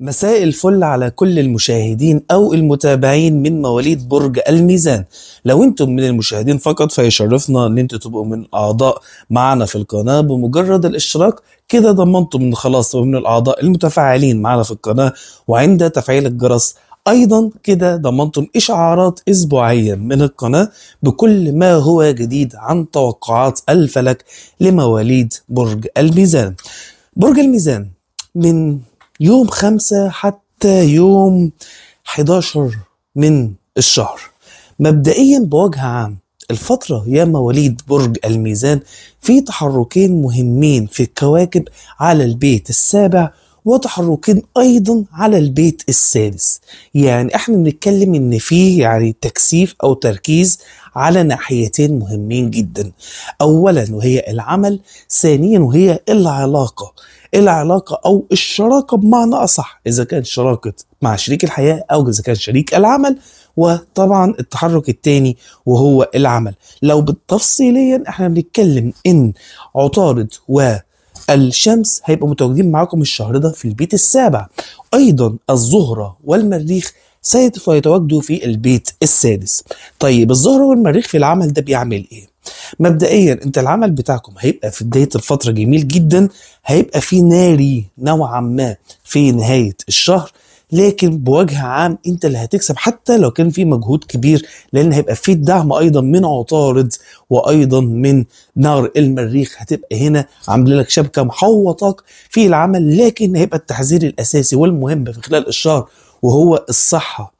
مساء الفل على كل المشاهدين او المتابعين من مواليد برج الميزان لو انتم من المشاهدين فقط فيشرفنا ان انتم تبقوا من اعضاء معنا في القناه بمجرد الاشتراك كده ضمنتم ان خلاص من الاعضاء المتفاعلين معنا في القناه وعند تفعيل الجرس ايضا كده ضمنتم اشعارات اسبوعيه من القناه بكل ما هو جديد عن توقعات الفلك لمواليد برج الميزان برج الميزان من يوم خمسة حتى يوم 11 من الشهر مبدئيا بوجه عام الفترة يا مواليد برج الميزان في تحركين مهمين في الكواكب على البيت السابع وتحركين ايضا على البيت السادس يعني احنا بنتكلم ان في يعني تكثيف او تركيز على ناحيتين مهمين جدا اولا وهي العمل ثانيا وهي العلاقه العلاقه او الشراكه بمعنى اصح اذا كان شراكه مع شريك الحياه او اذا كان شريك العمل وطبعا التحرك الثاني وهو العمل لو بالتفصيليا احنا بنتكلم ان عطارد و الشمس هيبقوا متواجدين معاكم الشهر ده في البيت السابع ايضا الزهره والمريخ سيتواجدوا في البيت السادس طيب الزهره والمريخ في العمل ده بيعمل ايه مبدئيا انت العمل بتاعكم هيبقى في بدايه الفتره جميل جدا هيبقى في ناري نوعا ما في نهايه الشهر لكن بوجه عام انت اللي هتكسب حتى لو كان في مجهود كبير لان هيبقى في الدعم ايضا من عطارد وايضا من نار المريخ هتبقى هنا عامله لك شبكه محوطك في العمل لكن هيبقى التحذير الاساسي والمهم في خلال الشهر وهو الصحه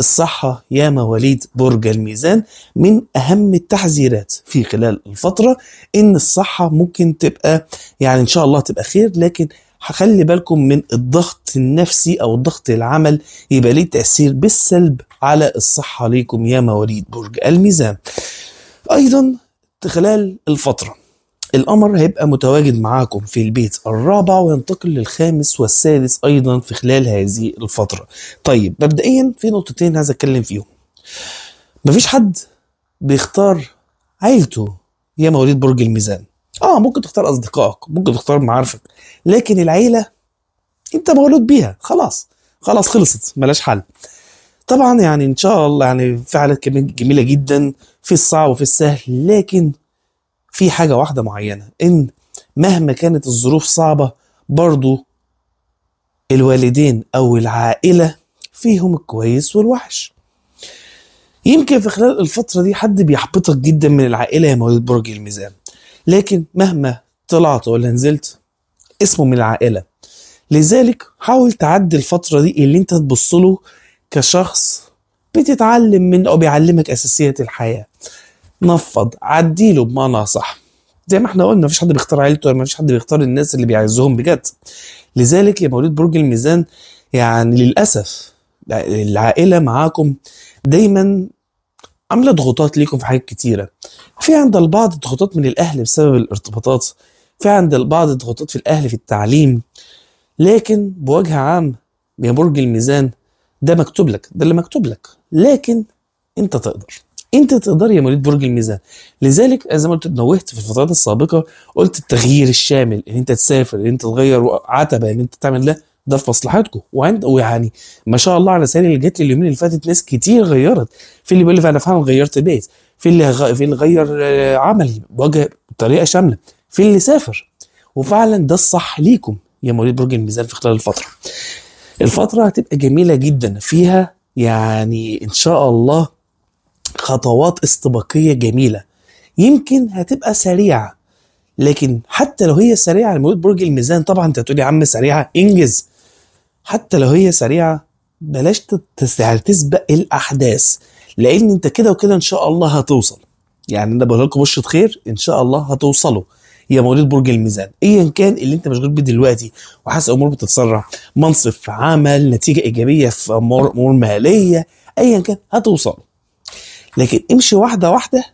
الصحة يا مواليد برج الميزان من أهم التحذيرات في خلال الفترة إن الصحة ممكن تبقى يعني إن شاء الله تبقى خير لكن هخلي بالكم من الضغط النفسي او ضغط العمل يبقى ليه تاثير بالسلب على الصحه ليكم يا مواليد برج الميزان ايضا خلال الفتره القمر هيبقى متواجد معاكم في البيت الرابع وينتقل للخامس والسادس أيضا في خلال هذه الفترة طيب مبدئيا في نقطتين عايز أتكلم فيهم مفيش حد بيختار عيلته هي مواليد برج الميزان اه ممكن تختار اصدقائك ممكن تختار معارفك لكن العيله انت مولود بيها خلاص خلاص خلصت ملاش حل طبعا يعني ان شاء الله يعني في حالات جميله جدا في الصعب وفي السهل لكن في حاجه واحده معينه ان مهما كانت الظروف صعبه برضو الوالدين او العائله فيهم الكويس والوحش يمكن في خلال الفتره دي حد بيحبطك جدا من العائله يا مواليد برج الميزان لكن مهما طلعت ولا نزلت اسمه من العائله لذلك حاول تعدي الفتره دي اللي انت تبص له كشخص بتتعلم منه او بيعلمك اساسيات الحياه نفض عديله بمعنى صح زي ما احنا قلنا مفيش حد بيختار عيلته مفيش حد بيختار الناس اللي بيعزهم بجد لذلك يا مواليد برج الميزان يعني للاسف العائله معاكم دايما عامله ضغوطات ليكم في حاجات كتيره في عند البعض ضغوطات من الاهل بسبب الارتباطات في عند البعض ضغوطات في الاهل في التعليم لكن بوجه عام يا برج الميزان ده مكتوب لك ده اللي مكتوب لك لكن انت تقدر انت تقدر يا مواليد برج الميزان لذلك زي ما قلت نوهت في الفترات السابقه قلت التغيير الشامل ان انت تسافر ان انت تغير عتبه ان انت تعمل ده ده في مصلحتكم وعند ويعني ما شاء الله على الرسائل اللي جت لي اليومين اللي فاتت ناس كتير غيرت في اللي بيقول لي انا فعلا غيرت بيت في اللي غ... في اللي غير آه، عملي بوجه بطريقه شامله في اللي سافر وفعلا ده الصح ليكم يا مواليد برج الميزان في خلال الفتره الفتره هتبقى جميله جدا فيها يعني ان شاء الله خطوات استباقيه جميله يمكن هتبقى سريعه لكن حتى لو هي سريعه لموت برج الميزان طبعا انت هتقولي يا عم سريعه انجز حتى لو هي سريعه بلاش تسبق الاحداث لان انت كده وكده ان شاء الله هتوصل يعني انا بقول لكم بشره خير ان شاء الله هتوصلوا يا مواليد برج الميزان ايا كان اللي انت مشغول بيه دلوقتي وحاسس امور بتتسرع منصب في عمل نتيجه ايجابيه في امور ماليه ايا كان هتوصل لكن امشي واحده واحده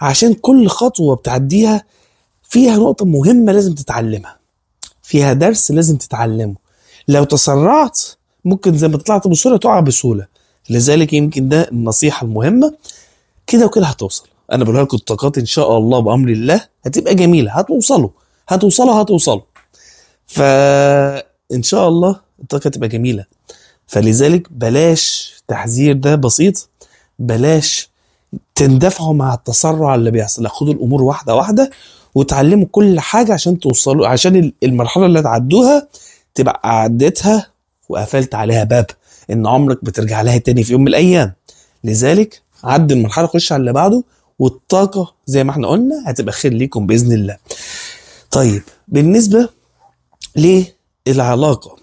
عشان كل خطوه بتعديها فيها نقطه مهمه لازم تتعلمها فيها درس لازم تتعلمه لو تسرعت ممكن زي ما طلعت بسهوله تقع بسهوله لذلك يمكن ده النصيحه المهمه كده وكده هتوصل انا بقولها لكم الطاقات ان شاء الله بامر الله هتبقى جميله هتوصلوا هتوصلوا هتوصلوا فان شاء الله الطاقه تبقى جميله فلذلك بلاش تحذير ده بسيط بلاش تندفعوا مع التسرع اللي بيحصل خدوا الامور واحده واحده وتعلموا كل حاجه عشان توصلوا عشان المرحله اللي تعدوها تبقى عدتها وقفلت عليها باب ان عمرك بترجع لها تاني في يوم من الايام لذلك عد المرحله خش على اللي بعده والطاقه زي ما احنا قلنا هتبقى خير ليكم باذن الله طيب بالنسبه للعلاقه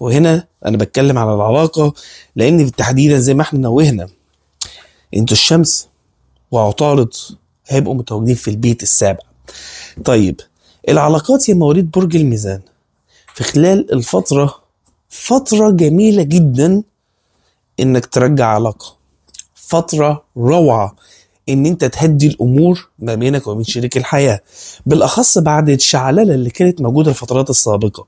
وهنا انا بتكلم على العلاقه لان تحديدا زي ما احنا نوهنا انتوا الشمس وعطارد هيبقوا متواجدين في البيت السابع طيب العلاقات يا مواليد برج الميزان في خلال الفترة فترة جميلة جدا انك ترجع علاقة فترة روعة ان انت تهدي الامور ما بينك وبين شريك الحياة بالاخص بعد الشعللة اللي كانت موجودة الفترات السابقة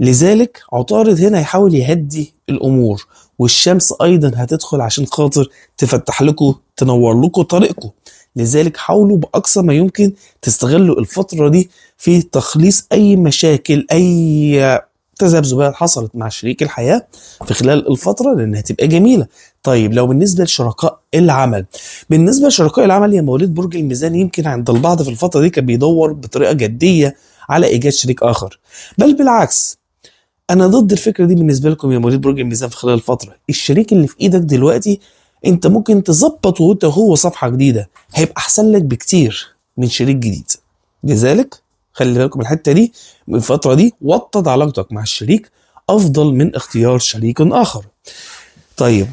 لذلك عطارد هنا يحاول يهدي الامور والشمس ايضا هتدخل عشان خاطر تفتح لكم تنور لكم طريقكم لذلك حاولوا باقصى ما يمكن تستغلوا الفتره دي في تخليص اي مشاكل اي تذبذبات حصلت مع شريك الحياه في خلال الفتره لانها هتبقى جميله طيب لو بالنسبه لشركاء العمل بالنسبه لشركاء العمل يا مواليد برج الميزان يمكن عند البعض في الفتره دي كان بيدور بطريقه جديه على ايجاد شريك اخر بل بالعكس انا ضد الفكره دي بالنسبه لكم يا مواليد برج الميزان في خلال الفتره الشريك اللي في ايدك دلوقتي انت ممكن تظبطه وانت هو صفحه جديده هيبقى احسن لك بكتير من شريك جديد لذلك خلي بالكم الحته دي من الفتره دي وطد علاقتك مع الشريك افضل من اختيار شريك اخر طيب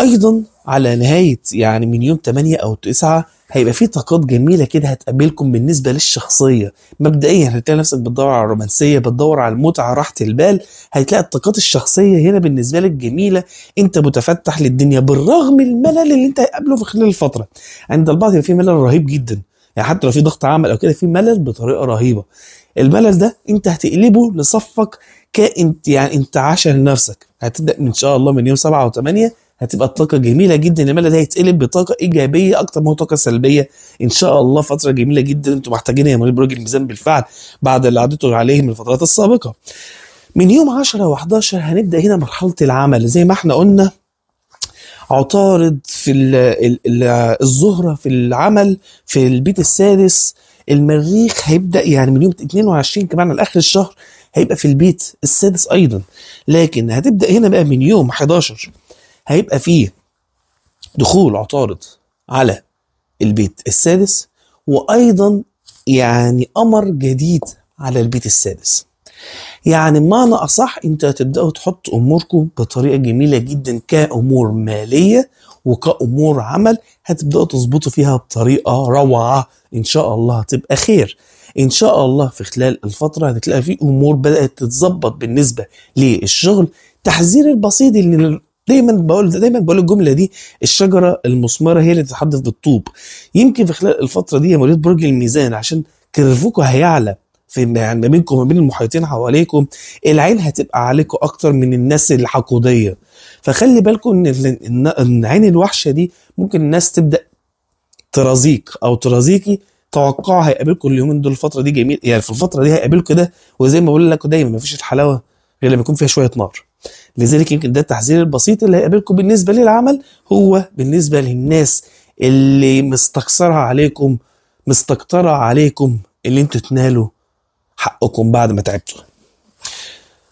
ايضا على نهايه يعني من يوم 8 او 9 هيبقى في طاقات جميله كده هتقابلكم بالنسبه للشخصيه مبدئيا هتلاقي نفسك بتدور على الرومانسيه بتدور على المتعه راحه البال هتلاقي الطاقات الشخصيه هنا بالنسبه لك جميله انت متفتح للدنيا بالرغم الملل اللي انت هيقابله في خلال الفتره عند البعض يبقى في ملل رهيب جدا يعني حتى لو في ضغط عمل او كده في ملل بطريقه رهيبه الملل ده انت هتقلبه لصفك كائن يعني انت عشان لنفسك هتبدا ان شاء الله من يوم 7 و8 هتبقى الطاقه جميله جدا الملل ده هيتقلب بطاقه ايجابيه اكتر ما هو طاقه سلبيه ان شاء الله فتره جميله جدا انتم محتاجينها يا مريم برج الميزان بالفعل بعد اللي عدتوا عليه من الفترات السابقه من يوم 10 و11 هنبدا هنا مرحله العمل زي ما احنا قلنا عطارد في الزهره في العمل في البيت السادس المريخ هيبدا يعني من يوم 22 كمان لاخر الشهر هيبقى في البيت السادس ايضا لكن هتبدا هنا بقى من يوم 11 هيبقى فيه دخول عطارد على البيت السادس وايضا يعني امر جديد على البيت السادس يعني بمعنى اصح انت هتبداوا تحطوا اموركم بطريقه جميله جدا كامور ماليه وكامور عمل هتبداوا تظبطوا فيها بطريقه روعه ان شاء الله هتبقى خير ان شاء الله في خلال الفتره هتلاقي في امور بدات تتظبط بالنسبه للشغل تحذير البسيط ان دايما بقول دايما بقول الجمله دي الشجره المثمره هي اللي تتحدث بالطوب يمكن في خلال الفتره دي يا مواليد برج الميزان عشان كرفوكو هيعلى في يعني ما بينكم وما بين المحيطين حواليكم العين هتبقى عليكم اكتر من الناس الحقوديه فخلي بالكم ان العين الوحشه دي ممكن الناس تبدا ترازيك او ترازيكي توقع هيقابلكم اليومين دول الفتره دي جميل يعني في الفتره دي هيقابلكم ده وزي ما بقول لكم دايما مفيش الحلاوه غير لما يكون فيها شويه نار لذلك يمكن ده التحذير البسيط اللي هيقابلكم بالنسبه للعمل هو بالنسبه للناس اللي مستكثرها عليكم مستكترة عليكم اللي انتوا تنالوا حقكم بعد ما تعبتوا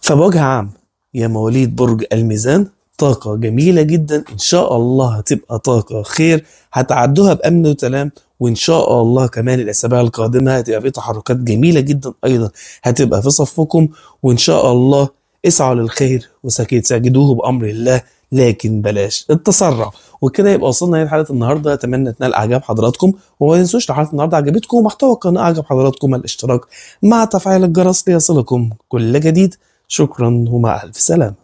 فبوجه عام يا مواليد برج الميزان طاقة جميلة جدا إن شاء الله هتبقى طاقة خير هتعدوها بأمن وسلام وإن شاء الله كمان الأسابيع القادمة هتبقى في تحركات جميلة جدا أيضا هتبقى في صفكم وإن شاء الله اسعوا للخير وسكيت ساجدوه بامر الله لكن بلاش التسرع وكده يبقى وصلنا لحلقه النهارده اتمنى تنال اعجاب حضراتكم وما تنسوش لو حلقه النهارده عجبتكم ومحتوى القناه اعجب حضراتكم الاشتراك مع تفعيل الجرس ليصلكم كل جديد شكرا ومع الف سلامه